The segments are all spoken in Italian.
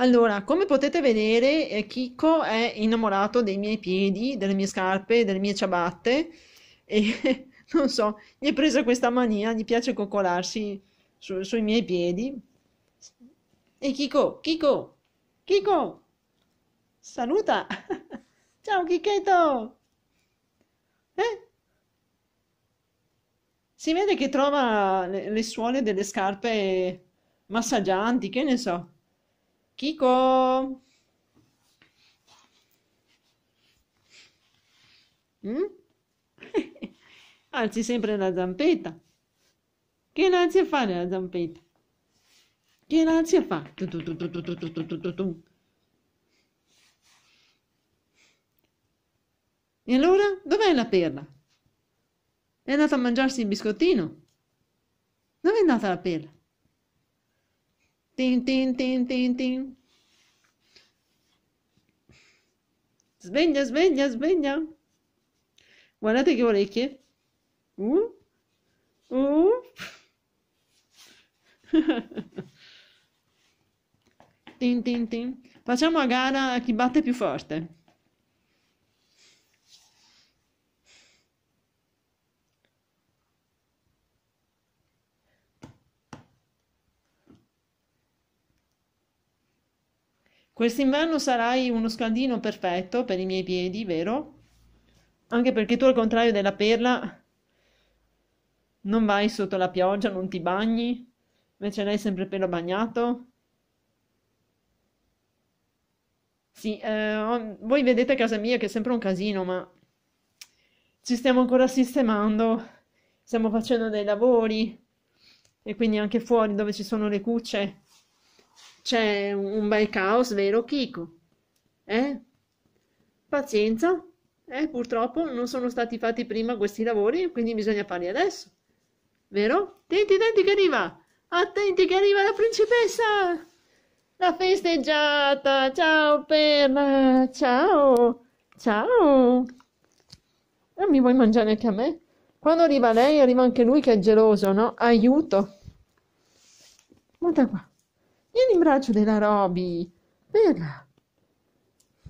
Allora, come potete vedere, eh, è innamorato dei miei piedi, delle mie scarpe, delle mie ciabatte e non so, gli è presa questa mania, gli piace coccolarsi su, sui miei piedi. E Chicco, Chicco, Chicco, saluta! Ciao Chichetto! Eh? Si vede che trova le, le suole delle scarpe massaggianti, che ne so. Kiko. Mm? Alzi sempre la zampetta. Che razia fa la zampetta? Che razia fa? Tu, tu, tu, tu, tu, tu, tu, tu, tu. E allora? Dov'è la perla? È andata a mangiarsi il biscottino? Dove è andata la perla? Tin, tin, tin, tin, tin. Sveglia, sveglia, sveglia. Guardate che orecchie. Uh. Uh. tin, tin, tin. Facciamo a gara chi batte più forte. Quest'inverno sarai uno scaldino perfetto per i miei piedi, vero? Anche perché tu, al contrario della perla, non vai sotto la pioggia, non ti bagni, invece lei è sempre pelo bagnato. Sì, eh, voi vedete casa mia che è sempre un casino, ma ci stiamo ancora sistemando, stiamo facendo dei lavori e quindi anche fuori dove ci sono le cucce c'è un bel caos, vero Kiko? Eh? Pazienza, eh, purtroppo non sono stati fatti prima questi lavori, quindi bisogna farli adesso. Vero? Tenti, tenti che arriva! Attenti che arriva la principessa! La festeggiata! Ciao Perla! Ciao! Ciao! E ah, mi vuoi mangiare anche a me? Quando arriva lei, arriva anche lui che è geloso, no? Aiuto! Guarda qua. Vieni in braccio della Roby. Bella.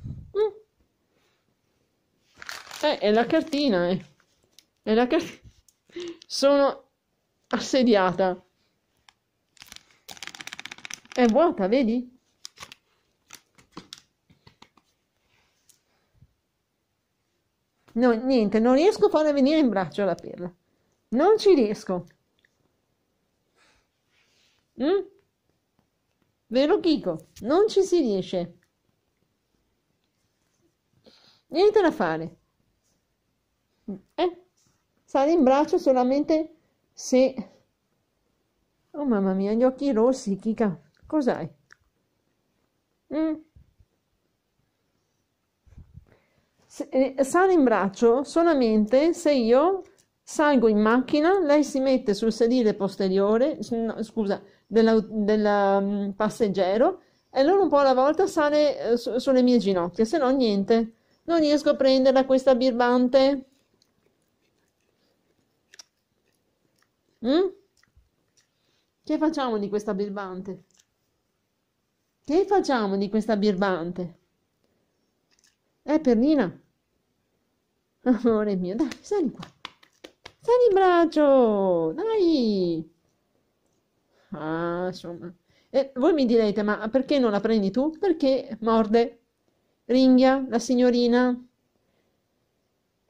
Mm. Eh, è la cartina, eh. È la cartina. Sono assediata. È vuota, vedi? No, niente, non riesco a farla venire in braccio la perla. Non ci riesco. Mm? Vero Chico? Non ci si riesce. Niente da fare. Eh? Sale in braccio solamente se... Oh mamma mia, gli occhi rossi, Chica. Cos'hai? Mm. Eh, sale in braccio solamente se io salgo in macchina, lei si mette sul sedile posteriore, no, scusa, della, del mm, passeggero e allora un po' alla volta sale eh, su, sulle mie ginocchia, se no niente. Non riesco a prenderla questa birbante. Mm? Che facciamo di questa birbante? Che facciamo di questa birbante? Eh, Perlina? Amore mio, dai, sali qua. Sali in braccio, dai. Ah, insomma. E voi mi direte, ma perché non la prendi tu? Perché morde, ringhia la signorina.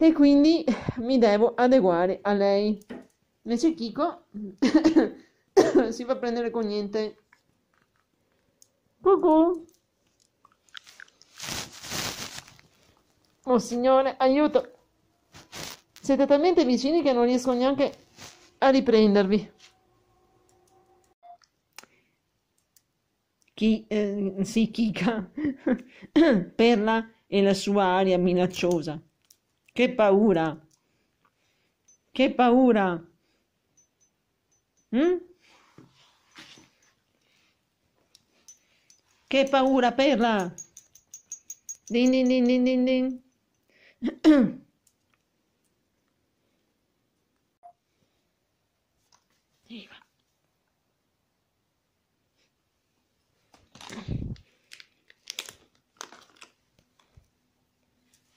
E quindi mi devo adeguare a lei. Invece Kiko si fa prendere con niente. Cucù. Oh signore, aiuto! Siete talmente vicini che non riesco neanche a riprendervi. chi eh, si chica Perla e la sua aria minacciosa. Che paura! Che paura! Mm? Che paura, Perla! Din din din din din din.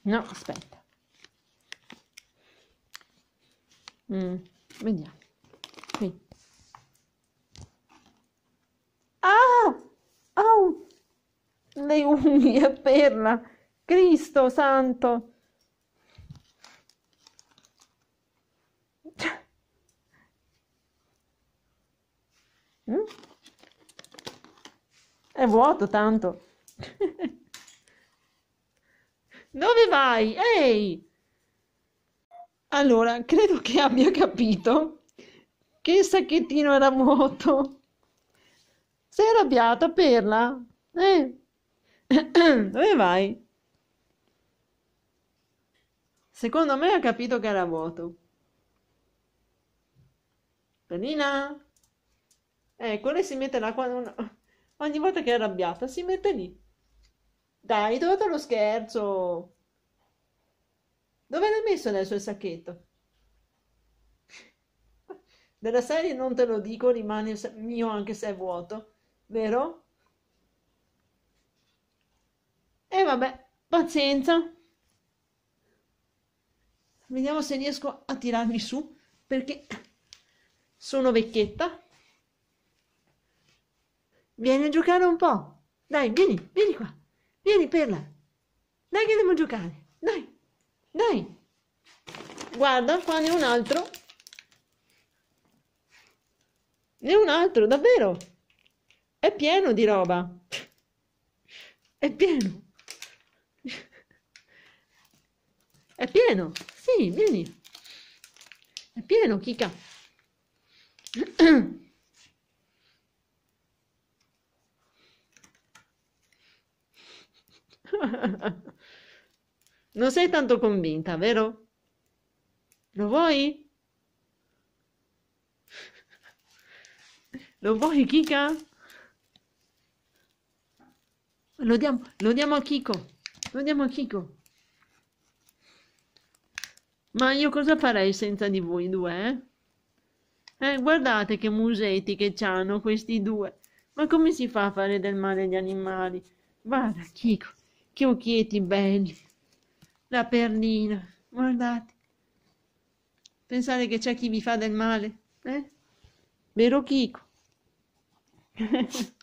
No, aspetta. Mm, vediamo. Qui. Ah! Au! Le unghie a perla. Cristo santo. Mm? È vuoto tanto. Dove vai? Ehi! Allora, credo che abbia capito che il sacchettino era vuoto. Sei arrabbiata, Perla? Eh? Dove vai? Secondo me ha capito che era vuoto. Perlina? Ecco, lei si mette l'acqua... Ogni volta che è arrabbiata si mette lì. Dai, dove sta lo scherzo? Dove l'hai messo adesso il sacchetto? Della serie non te lo dico, rimane mio anche se è vuoto, vero? E vabbè, pazienza. Vediamo se riesco a tirarmi su, perché sono vecchietta Vieni a giocare un po'. Dai, vieni, vieni qua. Vieni, Perla. Dai che andiamo a giocare. Dai, dai. Guarda, qua ne un altro. Ne un altro, davvero. È pieno di roba. È pieno. È pieno. Sì, vieni. È pieno, Kika. non sei tanto convinta, vero? Lo vuoi? Lo vuoi, Kika? Lo diamo, lo diamo a Kiko. Lo diamo a Kiko. Ma io cosa farei senza di voi due, eh? eh guardate che musetti che hanno questi due. Ma come si fa a fare del male agli animali? Guarda, Kiko. Che occhietti belli. La pernina, guardate. Pensate che c'è chi vi fa del male, eh? Vero Chico?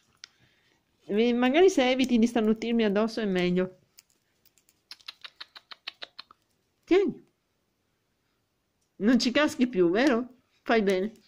Magari se eviti di starnutirmi addosso è meglio. Tieni. Non ci caschi più, vero? Fai bene.